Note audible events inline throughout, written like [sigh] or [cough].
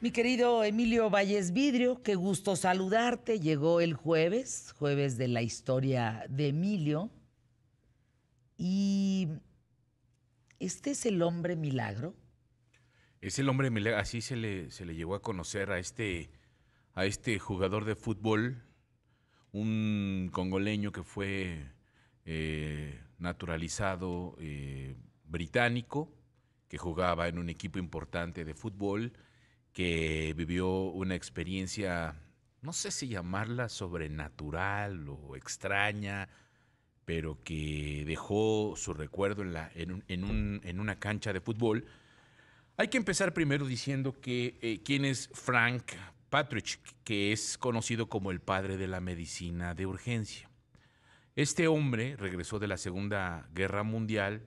Mi querido Emilio Valles Vidrio, qué gusto saludarte. Llegó el jueves, jueves de la historia de Emilio. Y este es el hombre milagro. Es el hombre milagro, así se le, llegó a conocer a este, a este jugador de fútbol, un congoleño que fue eh, naturalizado eh, británico, que jugaba en un equipo importante de fútbol que vivió una experiencia, no sé si llamarla sobrenatural o extraña, pero que dejó su recuerdo en, una cancha de fútbol. Hay que empezar primero diciendo que eh, quién es Frank Patrick, que es conocido como el padre de la medicina de urgencia. Este hombre regresó de la Segunda Guerra Mundial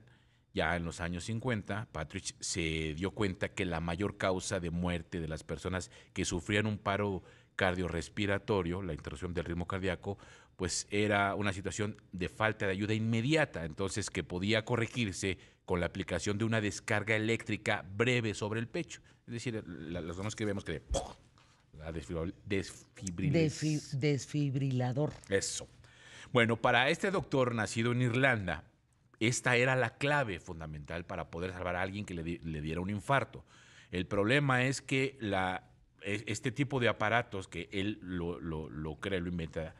ya en los años 50, Patrick se dio cuenta que la mayor causa de muerte de las personas que sufrían un paro cardiorrespiratorio, la interrupción del ritmo cardíaco, pues era una situación de falta de ayuda inmediata, entonces que podía corregirse con la aplicación de una descarga eléctrica breve sobre el pecho. Es decir, los zonas que vemos que la desfibrilador. Eso. Bueno, para este doctor nacido en Irlanda, esta era la clave fundamental para poder salvar a alguien que le, diera un infarto. El problema es que e, este tipo de aparatos que él lo, cree, lo lo inventa,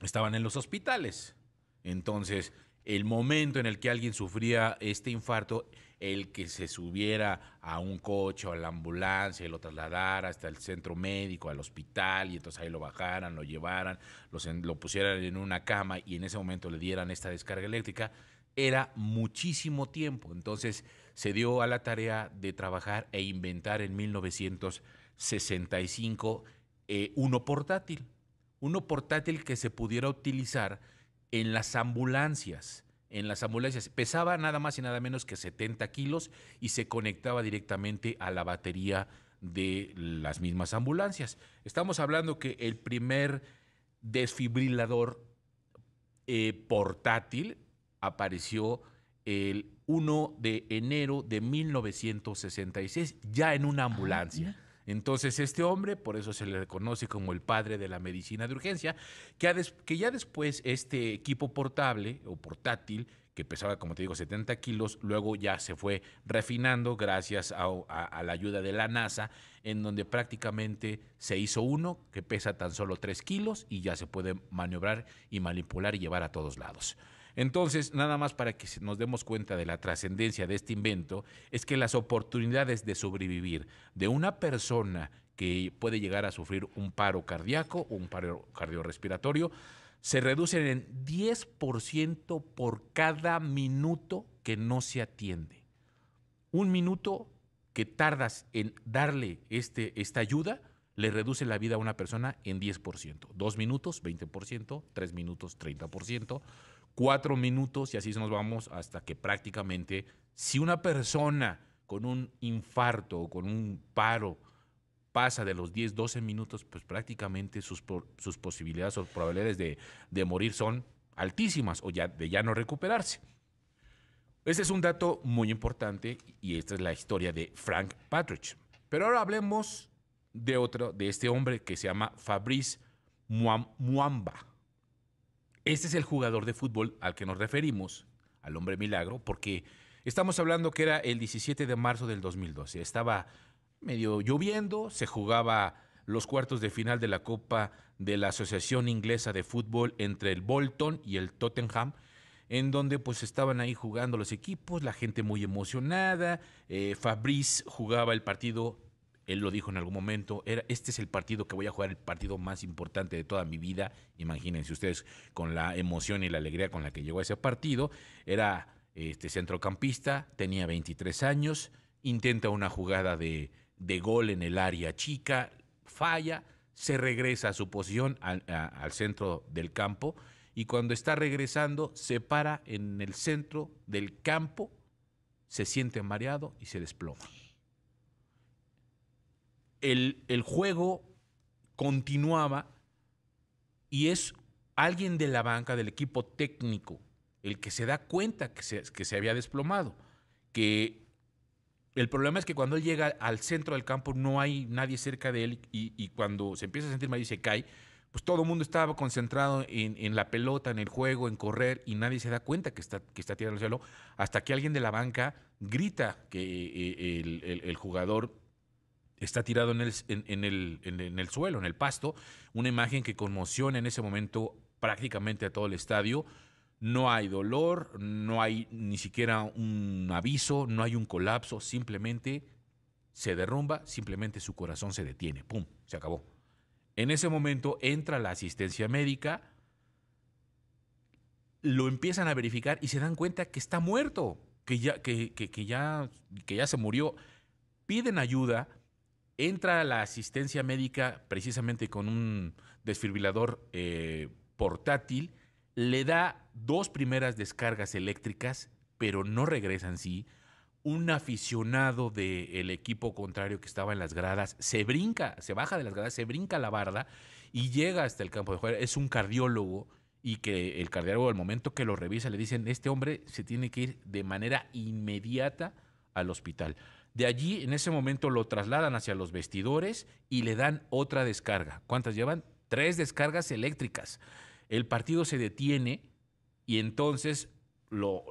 estaban en los hospitales. Entonces, el momento en el que alguien sufría este infarto el que se subiera a un coche o a la ambulancia y lo trasladara hasta el centro médico, al hospital, y entonces ahí lo bajaran, lo llevaran, lo pusieran en una cama y en ese momento le dieran esta descarga eléctrica, era muchísimo tiempo. Entonces se dio a la tarea de trabajar e inventar en 1965 eh, uno portátil, uno portátil que se pudiera utilizar en las ambulancias en las ambulancias. Pesaba nada más y nada menos que 70 kilos y se conectaba directamente a la batería de las mismas ambulancias. Estamos hablando que el primer desfibrilador eh, portátil apareció el 1 de enero de 1966, ya en una ah, ambulancia. Entonces, este hombre, por eso se le conoce como el padre de la medicina de urgencia, que, que ya después este equipo portable o portátil, que pesaba, como te digo, 70 kilos, luego ya se fue refinando gracias a, a la ayuda de la NASA, en donde prácticamente se hizo uno que pesa tan solo 3 kilos y ya se puede maniobrar y manipular y llevar a todos lados. Entonces, nada más para que nos demos cuenta de la trascendencia de este invento, es que las oportunidades de sobrevivir de una persona que puede llegar a sufrir un paro cardíaco o un paro cardiorrespiratorio se reducen en 10% por cada minuto que no se atiende. Un minuto que tardas en darle este, esta ayuda le reduce la vida a una persona en 10%. Dos minutos, 20%, tres minutos, 30% cuatro minutos y así nos vamos hasta que prácticamente si una persona con un infarto o con un paro pasa de los 10, 12 minutos, pues prácticamente sus, sus posibilidades o probabilidades de, morir son altísimas o ya, de ya no recuperarse. Este es un dato muy importante y esta es la historia de Frank Patrick. Pero ahora hablemos de otro, de este hombre que se llama Fabrice Muamba. Este es el jugador de fútbol al que nos referimos, al hombre milagro, porque estamos hablando que era el 17 de marzo del 2012. Estaba medio lloviendo, se jugaba los cuartos de final de la Copa de la Asociación Inglesa de Fútbol entre el Bolton y el Tottenham, en donde pues estaban ahí jugando los equipos, la gente muy emocionada, eh, Fabrice jugaba el partido él lo dijo en algún momento, este es el partido que voy a jugar, el partido más importante de toda mi vida. Imagínense ustedes con la emoción y la alegría con la que llegó a ese partido. Era este centrocampista, tenía 23 años, intenta una jugada de, gol en el área chica, falla, se regresa a su posición al centro del campo y cuando está regresando se para en el centro del campo, se siente mareado y se desploma el, juego continuaba y es alguien de la banca, del equipo técnico, el que se da cuenta que se, que se había desplomado. Que el problema es que cuando él llega al centro del campo no hay nadie cerca de él y, cuando se empieza a sentir mal y se cae, pues todo el mundo estaba concentrado en, la pelota, en el juego, en correr y nadie se da cuenta que está, que está tirando el suelo hasta que alguien de la banca grita que eh, eh, el jugador está tirado en el, en, el, suelo, en el pasto, una imagen que conmociona en ese momento prácticamente a todo el estadio. No hay dolor, no hay ni siquiera un aviso, no hay un colapso, simplemente se derrumba, simplemente su corazón se detiene, ¡pum! Se acabó. En ese momento entra la asistencia médica, lo empiezan a verificar y se dan cuenta que está muerto, que ya, ya, que ya se murió. Piden ayuda, entra a la asistencia médica precisamente con un desfibrilador eh, portátil, le da dos primeras descargas eléctricas, pero no regresan sí. Un aficionado del equipo contrario que estaba en las gradas se brinca, se baja de las gradas, se brinca la barda y llega hasta el campo de juego. Es un cardiólogo y que el cardiólogo al momento que lo revisa le dicen, este hombre se tiene que ir de manera inmediata al hospital. De allí, en ese momento, lo trasladan hacia los vestidores y le dan otra descarga. ¿Cuántas llevan? Tres descargas eléctricas. El partido se detiene y entonces lo,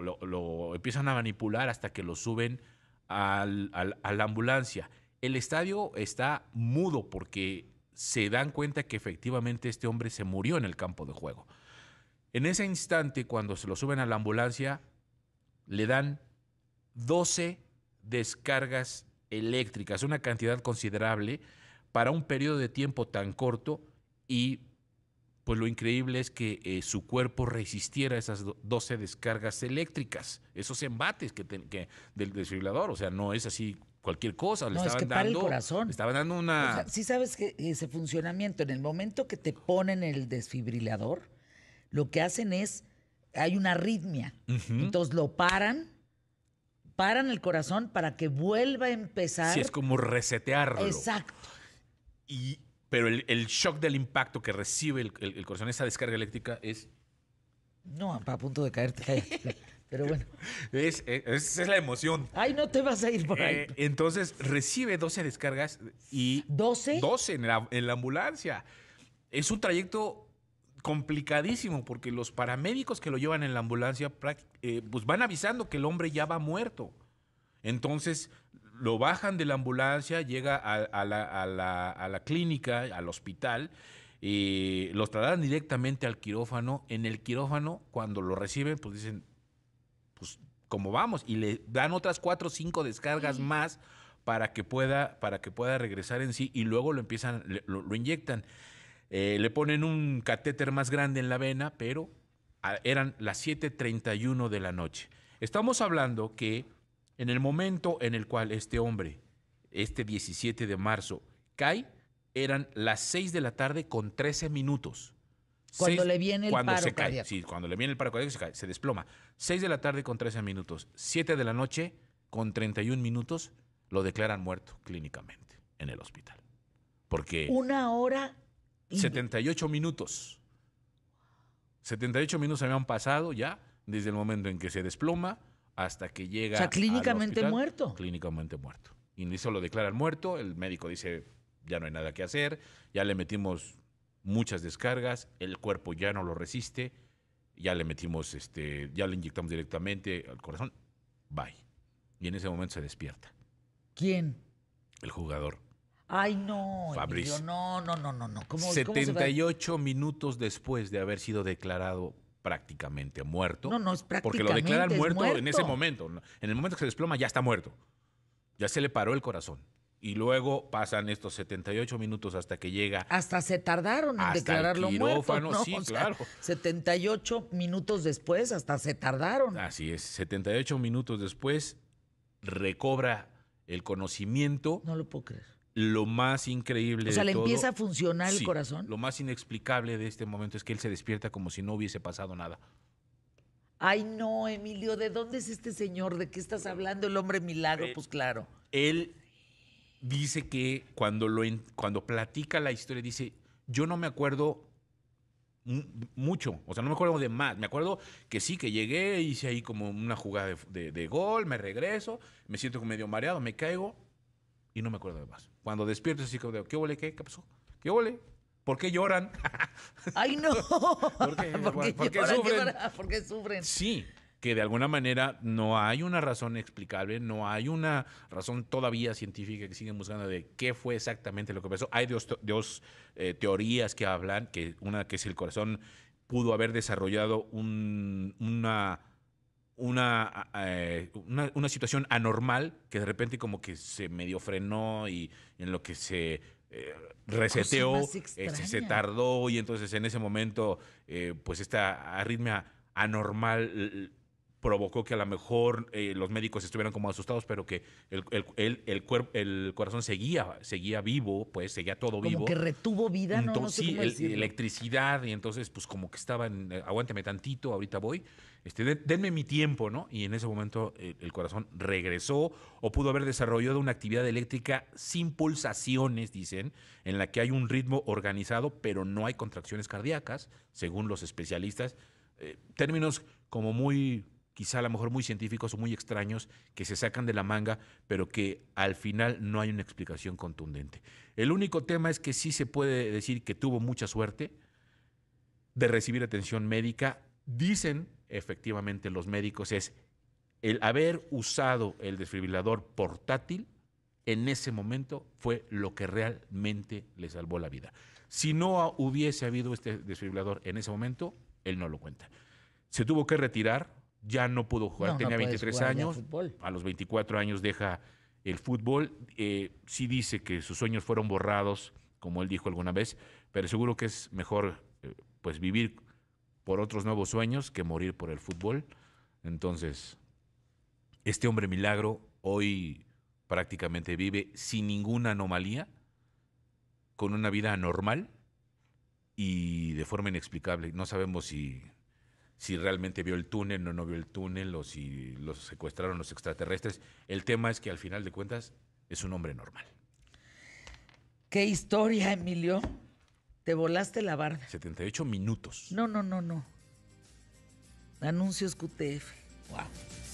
empiezan a manipular hasta que lo suben a la ambulancia. El estadio está mudo porque se dan cuenta que efectivamente este hombre se murió en el campo de juego. En ese instante, cuando se lo suben a la ambulancia, le dan 12 descargas eléctricas, una cantidad considerable para un periodo de tiempo tan corto y pues lo increíble es que eh, su cuerpo resistiera esas 12 descargas eléctricas, esos embates que, del desfibrilador, o sea, no es así cualquier cosa, le estaban es que para dando el corazón. dando una o sí sabes que ese funcionamiento en el momento que te ponen el desfibrilador, lo que hacen es hay una arritmia. Entonces lo paran paran el corazón para que vuelva a empezar. Sí, es como resetearlo. Exacto. Y, pero el, shock del impacto que recibe el, corazón, esa descarga eléctrica es... No, a punto de caerte. [laughs] pero bueno. Es, es, la emoción. Ay, no te vas a ir por ahí. Eh, entonces recibe 12 descargas y... ¿12? 12 en la ambulancia. Es un trayecto complicadísimo porque los paramédicos que lo llevan en la ambulancia eh, pues van avisando que el hombre ya va muerto. Entonces lo bajan de la ambulancia, llega a, la, a, la, a la, clínica, al hospital, y los trasladan directamente al quirófano. En el quirófano, cuando lo reciben, pues dicen, pues como vamos, y le dan otras cuatro o cinco descargas más para que, pueda, para que pueda regresar en sí y luego lo empiezan, lo inyectan. Eh, le ponen un catéter más grande en la vena, pero eran las 7.31 de la noche. Estamos hablando que en el momento en el cual este hombre, este 17 de marzo, cae, eran las 6 de la tarde con 13 minutos. Cuando le viene el cuando se Cae, sí, cuando le viene el paro cardíaco se cae, se desploma. 6 de la tarde con 13 minutos, 7 de la noche con 31 minutos, lo declaran muerto clínicamente en el hospital. Porque... Una hora 78 minutos. 78 minutos habían pasado ya desde el momento en que se desploma hasta que llega. O sea, clínicamente muerto. Clínicamente muerto. y eso lo declaran muerto, el médico dice ya no hay nada que hacer, ya le metimos muchas descargas, el cuerpo ya no lo resiste, ya le metimos, este, ya le inyectamos directamente al corazón, bye. Y en ese momento se despierta. ¿Quién? El jugador. Ay, no, no, no, no, no, no. ¿Cómo, 78 minutos después de haber sido declarado prácticamente muerto. No, no, es prácticamente Porque lo declaran muerto, en ese momento. En el momento que se desploma ya está muerto. Ya se le paró el corazón. Y luego pasan estos 78 minutos hasta que llega. Hasta se tardaron en declararlo muerto. Sí, claro. 78 minutos después, hasta se tardaron. Así es, 78 minutos después recobra el conocimiento. No lo puedo creer lo más increíble. O sea, le empieza a funcionar el corazón. Lo más inexplicable de este momento es que él se despierta como si no hubiese pasado nada. Ay, no, Emilio, ¿de dónde es este señor? ¿De qué estás hablando? El hombre milagro, eh, pues claro. Él dice que cuando, lo, cuando platica la historia, dice, yo no me acuerdo mucho, o sea, no me acuerdo de más, me acuerdo que sí, que llegué, hice ahí como una jugada de, gol, me regreso, me siento medio mareado, me caigo, y no me acuerdo de más. Cuando despierto, así como, ¿qué huele? ¿Qué? pasó? ¿Qué huele? ¿Por qué lloran? [laughs] ¡Ay, no! [laughs] ¿Por qué, sufren? sufren? Sí, que de alguna manera no hay una razón explicable, no hay una razón todavía científica que siguen buscando de qué fue exactamente lo que pasó. Hay dos, eh, teorías que hablan, que una que es el corazón pudo haber desarrollado una eh, una, una, situación anormal que de repente como que se medio frenó y, en lo que se eh, reseteó, eh, se, se, tardó y entonces en ese momento pues esta arritmia anormal provocó que a lo mejor eh, los médicos estuvieran como asustados, pero que el, el, el, corazón seguía, seguía vivo, pues seguía todo vivo. que retuvo vida, entonces, ¿no? no sí, electricidad, y entonces, pues como que estaban, eh, aguántame tantito, ahorita voy, este, denme mi tiempo, ¿no? Y en ese momento eh, el corazón regresó o pudo haber desarrollado una actividad eléctrica sin pulsaciones, dicen, en la que hay un ritmo organizado, pero no hay contracciones cardíacas, según los especialistas. términos como muy quizá a lo mejor muy científicos o muy extraños que se sacan de la manga, pero que al final no hay una explicación contundente. El único tema es que sí se puede decir que tuvo mucha suerte de recibir atención médica. Dicen efectivamente los médicos es el haber usado el desfibrilador portátil en ese momento fue lo que realmente le salvó la vida. Si no hubiese habido este desfibrilador en ese momento, él no lo cuenta. Se tuvo que retirar ya no pudo jugar, tenía 23 años, a los 24 años deja el fútbol, eh, sí dice que sus sueños fueron borrados, como él dijo alguna vez, pero seguro que es mejor eh, pues vivir por otros nuevos sueños que morir por el fútbol. Entonces, este hombre milagro hoy prácticamente vive sin ninguna anomalía, con una vida normal y de forma inexplicable. No sabemos si si realmente vio el túnel o no vio el túnel, o si los secuestraron los extraterrestres. El tema es que al final de cuentas es un hombre normal. ¿Qué historia, Emilio? Te volaste la barda. 78 minutos. No, no, no, no. Anuncios QTF. Wow.